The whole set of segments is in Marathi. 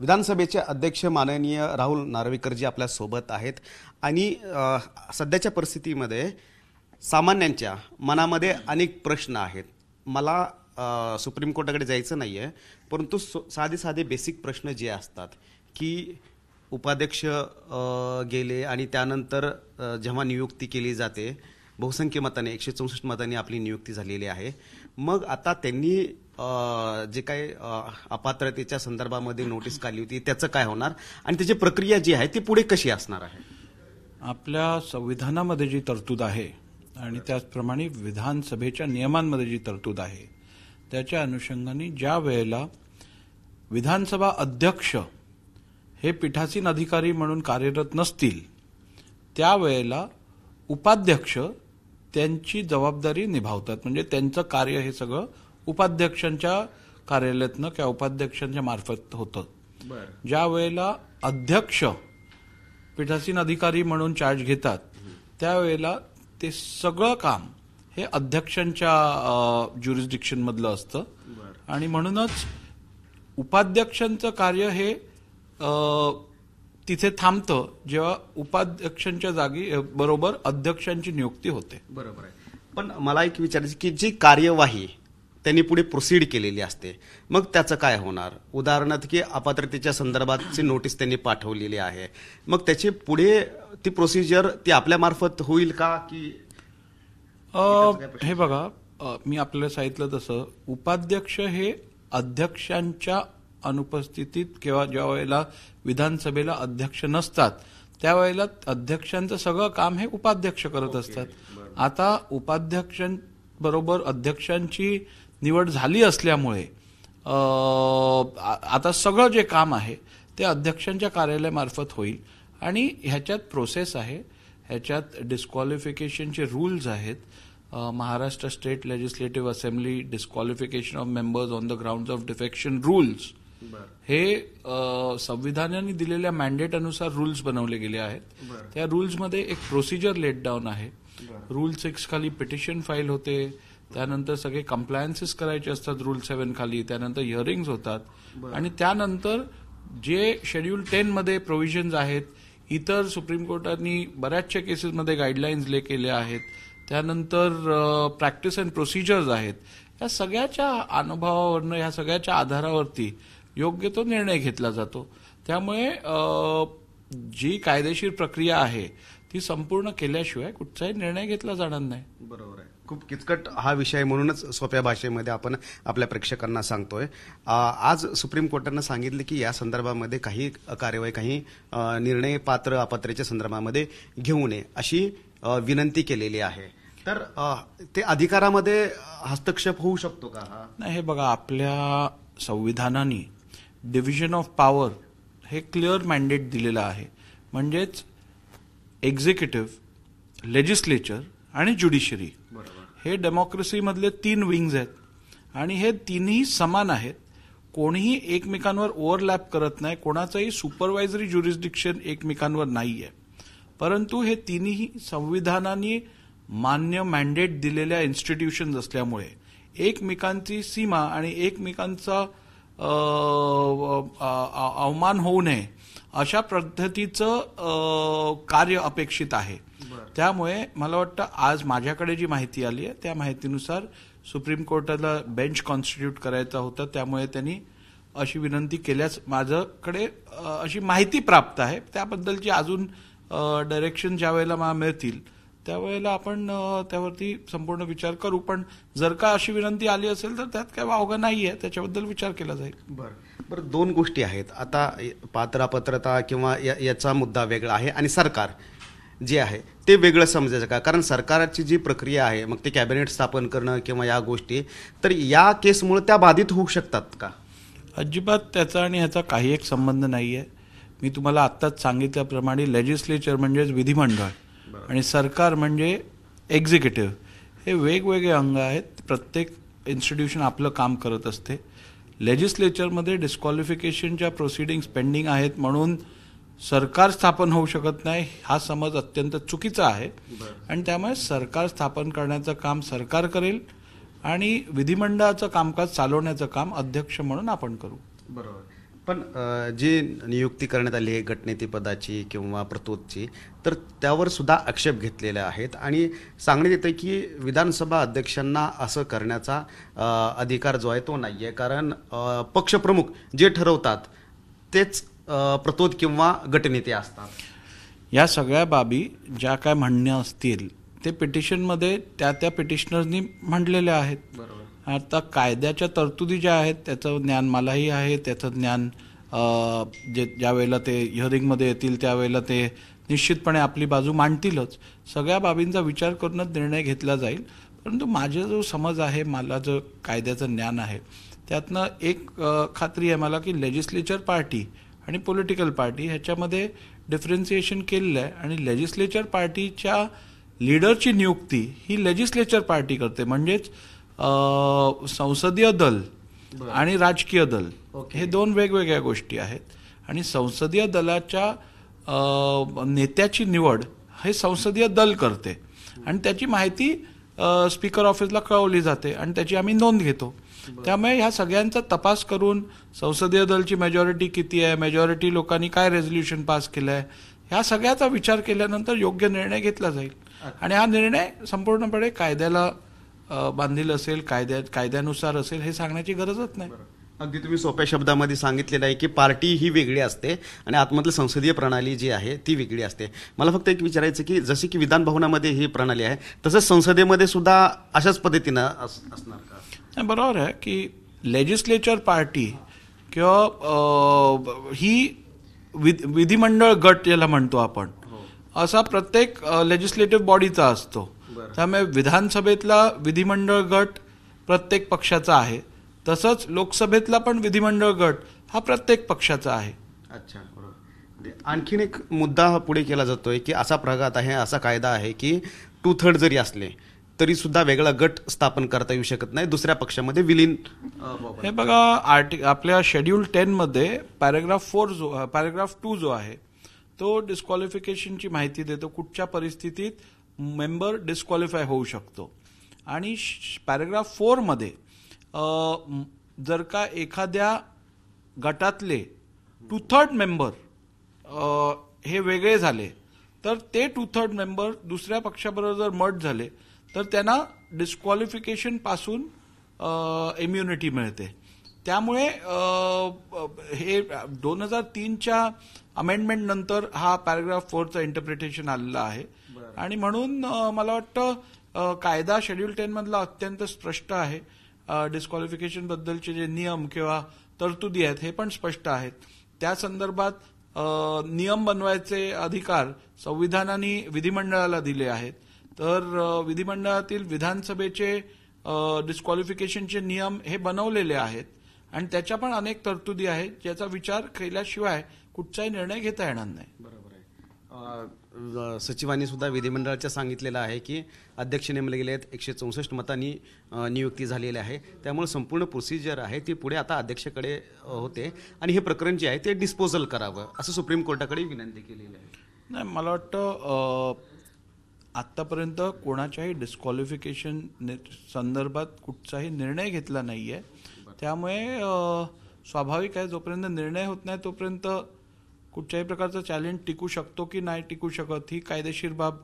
विधानसभेचे अध्यक्ष माननीय राहुल नार्वेकरजी सोबत आहेत आणि सध्याच्या परिस्थितीमध्ये सामान्यांच्या मनामध्ये अनेक प्रश्न आहेत मला सुप्रीम कोर्टाकडे जायचं नाही आहे परंतु सो- साधे साधे बेसिक प्रश्न जे असतात की उपाध्यक्ष गेले आणि त्यानंतर जेव्हा नियुक्ती केली जाते बहुसंख्य मताने एकशे चौसष्ट मताने आपली नियुक्ती झालेली आहे मग आता त्यांनी जे काही अपात्रतेच्या संदर्भामध्ये नोटीस काढली होती त्याचं काय होणार आणि त्याची प्रक्रिया जी आहे ती पुढे कशी असणार आहे आपल्या संविधानामध्ये जी तरतूद आहे आणि त्याचप्रमाणे विधानसभेच्या नियमांमध्ये जी तरतूद आहे त्याच्या अनुषंगाने ज्या वेळेला विधानसभा अध्यक्ष हे पीठासीन अधिकारी म्हणून कार्यरत नसतील त्यावेळेला उपाध्यक्ष त्यांची जबाबदारी निभावतात म्हणजे त्यांचं कार्य हे सगळं उपाध्यक्षांच्या कार्यालयातनं किंवा उपाध्यक्षांच्या मार्फत होतं ज्या वेळेला अध्यक्ष पीठासीन अधिकारी म्हणून चार्ज घेतात त्यावेळेला ते सगळं काम हे अध्यक्षांच्या ज्युरिस्डिक्शन मधलं असतं आणि म्हणूनच उपाध्यक्षांचं कार्य हे तिथे थांबतं जेव्हा उपाध्यक्षांच्या जागी बरोबर अध्यक्षांची नियुक्ती होते बरोबर आहे पण मला एक विचारायचं की जी कार्यवाही त्यांनी पुढे प्रोसिड केलेली असते मग त्याचं काय होणार उदाहरणार्थ की अपात्रतेच्या संदर्भातची नोटीस त्यांनी पाठवलेली आहे मग त्याची पुढे ती प्रोसिजर ती आपल्यामार्फत होईल का की हे बघा मी आपल्याला सांगितलं तसं उपाध्यक्ष हे अध्यक्षांच्या अनुपस्थितीत किंवा ज्या वेळेला विधानसभेला अध्यक्ष नसतात त्यावेळेला अध्यक्षांचं सगळं काम हे उपाध्यक्ष करत असतात आता उपाध्यक्षांबरोबर अध्यक्षांची निवड झाली असल्यामुळे आता सगळं जे काम आहे ते अध्यक्षांच्या कार्यालयामार्फत होईल आणि ह्याच्यात प्रोसेस आहे ह्याच्यात डिस्क्वालिफिकेशनचे रूल्स आहेत Maharashtra state legislative assembly disqualification of members on the ground of defection rules हे संविधानाने दिलेल्या मॅन्डेट अनुसार रुल्स बनवले गेले आहेत त्या मध्ये एक प्रोसिजर लेट डाऊन आहे रूल सिक्स खाली पिटिशन फाईल होते त्यानंतर सगळे कम्प्लायन्सेस करायचे असतात रूल सेव्हन खाली त्यानंतर हिअरिंग होतात आणि त्यानंतर जे शेड्यूल टेन मध्ये प्रोव्हिजन्स आहेत इतर सुप्रीम कोर्टाने बऱ्याचशा केसेसमध्ये गाईडलाईन्स ले केल्या आहेत त्यानंतर प्रॅक्टिस अँड प्रोसिजर्स आहेत या सगळ्याच्या अनुभवावरनं या सगळ्याच्या आधारावरती योग्य तो निर्णय घेतला जातो त्यामुळे जी कायदेशीर प्रक्रिया आहे ती संपूर्ण केल्याशिवाय कुठचाही निर्णय घेतला जाणार नाही बरोबर आहे खूप किचकट हा विषय म्हणूनच सोप्या भाषेमध्ये आपण आपल्या प्रेक्षकांना सांगतोय आज सुप्रीम कोर्टानं सांगितलं की या संदर्भामध्ये काही कार्यवाही काही निर्णय पात्र अपात्रेच्या संदर्भामध्ये घेऊ नये अशी विनंती केलेली आहे तर ते अधिकारामध्ये हस्तक्षेप होऊ शकतो का नाही हे बघा आपल्या संविधानाने डिव्हिजन ऑफ पॉवर हे क्लिअर मँडेट दिलेलं आहे म्हणजेच एक्झिक्युटिव्ह लेजिस्लेचर आणि ज्युडिशरी हे डेमोक्रेसीमधले तीन विंग्ज आहेत आणि हे तिन्ही समान आहेत कोणीही एकमेकांवर ओव्हरलॅप करत नाही कोणाचंही सुपरवायझरी ज्युरिस्डिक्शन एकमेकांवर नाही आहे परंतु हे तिन्ही संविधानाने मान्य मँडेट दिलेल्या इन्स्टिट्यूशन असल्यामुळे एकमेकांची सीमा आणि एकमेकांचा अवमान होऊ नये अशा पद्धतीचं कार्य अपेक्षित आहे त्यामुळे मला वाटतं आज माझ्याकडे जी माहिती आली आहे त्या माहितीनुसार सुप्रीम कोर्टाला बेंच कॉन्स्टिट्यूट करायचा होता त्यामुळे त्यांनी अशी विनंती केल्यास माझ्याकडे अशी माहिती प्राप्त आहे त्याबद्दलची अजून डायरेक्शन ज्या वेळेला मला मिळतील त्यावेळेला आपण त्यावरती संपूर्ण विचार करू पण जर का अशी विनंती आली असेल तर त्यात काय वावग नाही आहे त्याच्याबद्दल विचार केला जाईल बरं बरं दोन गोष्टी आहेत आता पात्रापत्रता किंवा याचा मुद्दा वेगळा आहे आणि सरकार जे आहे ते वेगळं समजायचं का कारण सरकारची जी प्रक्रिया आहे मग ते कॅबिनेट स्थापन करणं किंवा या गोष्टी तर या केसमुळे त्या बाधित होऊ शकतात का अजिबात त्याचा आणि ह्याचा काही एक संबंध नाही आहे मी तुम्हाला आत्ताच सांगितल्याप्रमाणे लेजिस्लेचर म्हणजेच विधिमंडळ आणि सरकार म्हणजे एक्झिक्युटिव्ह हे वेगवेगळे अंग आहेत प्रत्येक इन्स्टिट्यूशन आपलं काम करत असते लेजिस्लेचरमध्ये डिस्क्वालिफिकेशनच्या प्रोसिडिंग्स पेंडिंग आहेत म्हणून सरकार स्थापन होऊ शकत नाही हा समज अत्यंत चुकीचा आहे आणि त्यामुळे सरकार स्थापन करण्याचं काम सरकार करेल आणि विधिमंडळाचं कामकाज चालवण्याचं काम अध्यक्ष म्हणून आपण करू बरोबर पण जी नियुक्ती करण्यात आली आहे गटनेतेपदाची किंवा प्रतोदची तर त्यावर सुद्धा आक्षेप घेतलेले आहेत आणि सांगण्यात येतं की विधानसभा अध्यक्षांना असं करण्याचा अधिकार जो आहे तो नाही आहे कारण पक्षप्रमुख जे ठरवतात तेच प्रतोद किंवा गटनेते असतात या सगळ्या बाबी ज्या काय म्हणण्या असतील ते पिटिशनमध्ये त्या त्या पिटिशनर्सनी म्हणलेल्या आहेत बरोबर आता कायद्याच्या तरतुदी ज्या आहेत त्याचं ज्ञान मलाही आहे त्याचं ज्ञान जे ज्यावेळेला ते हिअरिंगमध्ये येतील त्यावेळेला ते निश्चितपणे आपली बाजू मांडतीलच सगळ्या बाबींचा विचार करूनच निर्णय घेतला जाईल परंतु माझं जो समज आहे मला जो कायद्याचं ज्ञान आहे त्यातनं एक खात्री आहे मला की लेजिस्लेचर पार्टी आणि पॉलिटिकल पार्टी ह्याच्यामध्ये डिफरन्सिएशन केलेलं आहे आणि लेजिस्लेचर पार्टीच्या लीडरची नियुक्ती ही लेजिस्लेचर पार्टी करते म्हणजेच संसदीय दल आणि राजकीय दल हे दोन वेगवेगळ्या गोष्टी आहेत आणि संसदीय दलाच्या नेत्याची निवड हे संसदीय दल करते आणि त्याची माहिती स्पीकर ऑफिसला कळवली जाते आणि त्याची आम्ही नोंद घेतो त्यामुळे ह्या सगळ्यांचा तपास करून संसदीय दलची मेजॉरिटी किती आहे मेजॉरिटी लोकांनी काय रेझोल्युशन पास केलं आहे ह्या सगळ्याचा विचार केल्यानंतर योग्य निर्णय घेतला जाईल आणि हा निर्णय संपूर्णपणे कायद्याला बांधील असेल कायद्या कायद्यानुसार असेल हे सांगण्याची गरजच नाही अगदी तुम्ही सोप्या शब्दामध्ये सांगितलेलं आहे की पार्टी ही वेगळी असते आणि आतमधली संसदीय प्रणाली जी आहे ती वेगळी असते मला फक्त एक विचारायचं की जसे की विधानभवनामध्ये ही प्रणाली आहे तसंच संसदेमध्ये सुद्धा अशाच पद्धतीनं असणार का बरोबर आहे की लेजिस्लेचर पार्टी किंवा ही विध विधिमंडळ गट याला म्हणतो आपण हो. असा प्रत्येक लेजिस्लेटिव्ह बॉडीचा असतो त्यामुळे विधानसभेतला विधिमंडळ गट प्रत्येक पक्षाचा आहे तसंच लोकसभेतला पण विधिमंडळ गट हा प्रत्येक पक्षाचा आहे अच्छा आणखीन एक मुद्दा हा पुढे केला जातोय की असा प्रघात आहे असा कायदा आहे की टू थर्ड जरी असले तरी सुद्धा वेगळा गट स्थापन करता येऊ शकत नाही दुसऱ्या पक्षामध्ये विलीन हे बघा आर्टिक आपल्या शेड्यूल टेनमध्ये पॅरेग्राफ फोर जो पॅराग्राफ टू जो आहे तो डिस्क्वालिफिकेशनची माहिती देतो कुठच्या परिस्थितीत मेंबर डिस्क्वालिफाय होऊ शकतो आणि पॅरेग्राफ फोरमध्ये जर का एखाद्या गटातले टू थर्ड मेंबर हे वेगळे झाले तर ते टू थर्ड मेंबर दुसऱ्या पक्षाबरोबर जर मर्ज झाले तर त्यांना डिस्क्वालिफिकेशनपासून पासून इम्युनिटी मिळते त्यामुळे हे दोन हजार तीनच्या अमेंडमेंटनंतर हा पॅराग्राफ फोरचा इंटरप्रिटेशन आलेला आहे आणि म्हणून मला वाटतं कायदा शेड्यूल टेन मधला अत्यंत स्पष्ट आहे डिस्क्वालिफिकेशन बद्दलचे जे नियम किंवा तरतुदी आहेत हे पण स्पष्ट आहेत त्या संदर्भात नियम बनवायचे अधिकार संविधानाने विधिमंडळाला दिले आहेत तर विधिमंडळातील विधानसभेचे डिस्क्वालिफिकेशनचे नियम हे बनवलेले आहेत आणि त्याच्या पण अनेक तरतुदी आहेत ज्याचा विचार केल्याशिवाय कुठचाही निर्णय घेता येणार नाही सचिवांनी सुद्धा विधिमंडळाच्या सांगितलेलं आहे की अध्यक्ष नेमले गेले आहेत एकशे चौसष्ट मतांनी नियुक्ती झालेली आहे त्यामुळे संपूर्ण प्रोसिजर आहे ती पुढे आता अध्यक्षकडे होते आणि हे प्रकरण जे आहे ते डिस्पोजल करावं असं सुप्रीम कोर्टाकडे विनंती केलेली आहे नाही मला वाटतं आत्तापर्यंत कोणाच्याही डिस्क्वालिफिकेशन संदर्भात कुठचाही निर्णय घेतला नाही आहे त्यामुळे स्वाभाविक आहे जोपर्यंत निर्णय होत नाही तोपर्यंत कुठच्याही प्रकारचं चॅलेंज टिकू शकतो की नाही टिकू शकत ही कायदेशीर बाब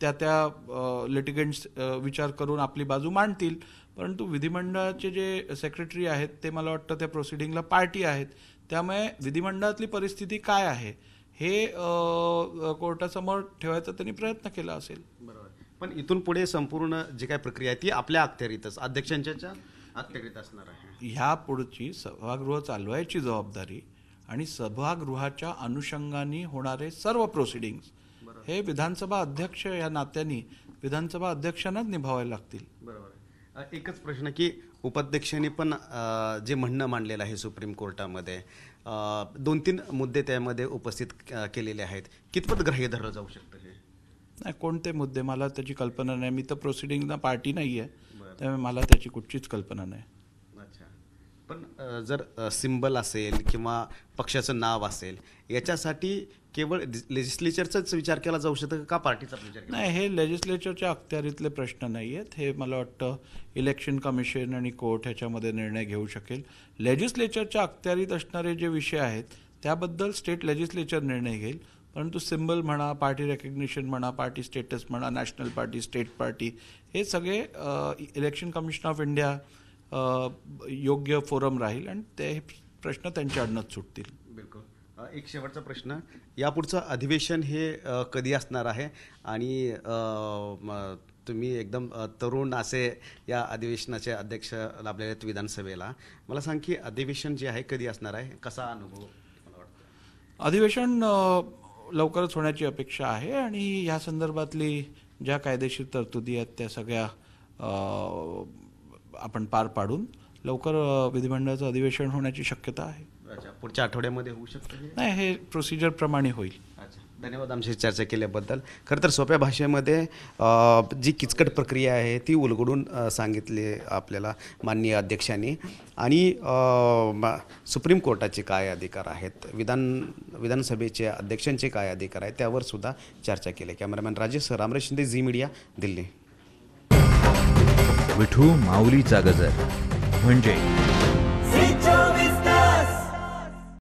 त्या त्या लिटिगेंट्स विचार करून आपली बाजू मांडतील परंतु विधिमंडळाचे जे सेक्रेटरी आहेत ते मला वाटतं त्या प्रोसिडिंगला पार्टी आहेत त्यामुळे विधिमंडळातली परिस्थिती काय आहे हे कोर्टासमोर ठेवायचा त्यांनी प्रयत्न केला असेल बरोबर पण इथून पुढे संपूर्ण जी काय प्रक्रिया आहे ती आपल्या अखत्यारीतच अध्यक्षांच्या अखत्यारीत असणार आहे ह्या पुढची सभागृह चालवायची जबाबदारी आणि सभागृहाच्या अनुषंगाने होणारे सर्व प्रोसिडिंग्स हे विधानसभा अध्यक्ष या नात्याने विधानसभा अध्यक्षांनाच निभावायला लागतील बरोबर एकच प्रश्न की उपाध्यक्षांनी पण जे म्हणणं मांडलेलं आहे सुप्रीम कोर्टामध्ये दोन तीन मुद्दे त्यामध्ये उपस्थित केलेले आहेत कितपत ग्राह्य धरलं जाऊ शकतं हे नाही कोणते मुद्दे मला त्याची कल्पना नाही मी तर प्रोसिडिंगना पार्टी नाही आहे त्यामुळे मला त्याची कुठचीच कल्पना नाही पण जर सिंबल असेल किंवा पक्षाचं नाव असेल याच्यासाठी केवळ लेजिस्लेचरचाच विचार केला जाऊ शकतो का पार्टीचा विचार नाही हे लेजिस्लेचरच्या अखत्यारीतले प्रश्न नाही आहेत हे मला वाटतं इलेक्शन कमिशन आणि कोर्ट ह्याच्यामध्ये निर्णय घेऊ शकेल लेजिस्लेचरच्या अखत्यारीत असणारे जे विषय आहेत त्याबद्दल स्टेट लेजिस्लेचर निर्णय घेईल परंतु सिंबल म्हणा पार्टी रेकग्निशन म्हणा पार्टी स्टेटस म्हणा नॅशनल पार्टी स्टेट पार्टी हे सगळे इलेक्शन कमिशन ऑफ इंडिया योग्य फोरम राहील आणि ते प्रश्न त्यांच्याकडनंच सुटतील बिलकुल एक शेवटचा प्रश्न यापुढचं अधिवेशन हे कधी असणार आहे आणि तुम्ही एकदम तरुण असे या अधिवेशनाचे अध्यक्ष लाभलेले आहेत विधानसभेला मला सांग की अधिवेशन जे आहे कधी असणार आहे कसा अनुभव अधिवेशन लवकरच होण्याची अपेक्षा आहे आणि ह्या संदर्भातली ज्या कायदेशीर तरतुदी आहेत त्या सगळ्या आपण पार पाडून लवकर विधिमंडळाचं अधिवेशन होण्याची शक्यता आहे पुढच्या आठवड्यामध्ये होऊ शकतं नाही हे प्रोसिजरप्रमाणे होईल धन्यवाद आमची चर्चा केल्याबद्दल खरं तर सोप्या भाषेमध्ये जी किचकट प्रक्रिया आहे ती उलगडून सांगितली आपल्याला माननीय अध्यक्षांनी आणि सुप्रीम कोर्टाचे काय अधिकार आहेत विधान विधानसभेचे अध्यक्षांचे काय अधिकार आहेत त्यावर सुद्धा चर्चा केली कॅमेरामॅन राजेश रामरे शिंदे झी मीडिया दिल्ली विठू माऊलीचा गजर म्हणजे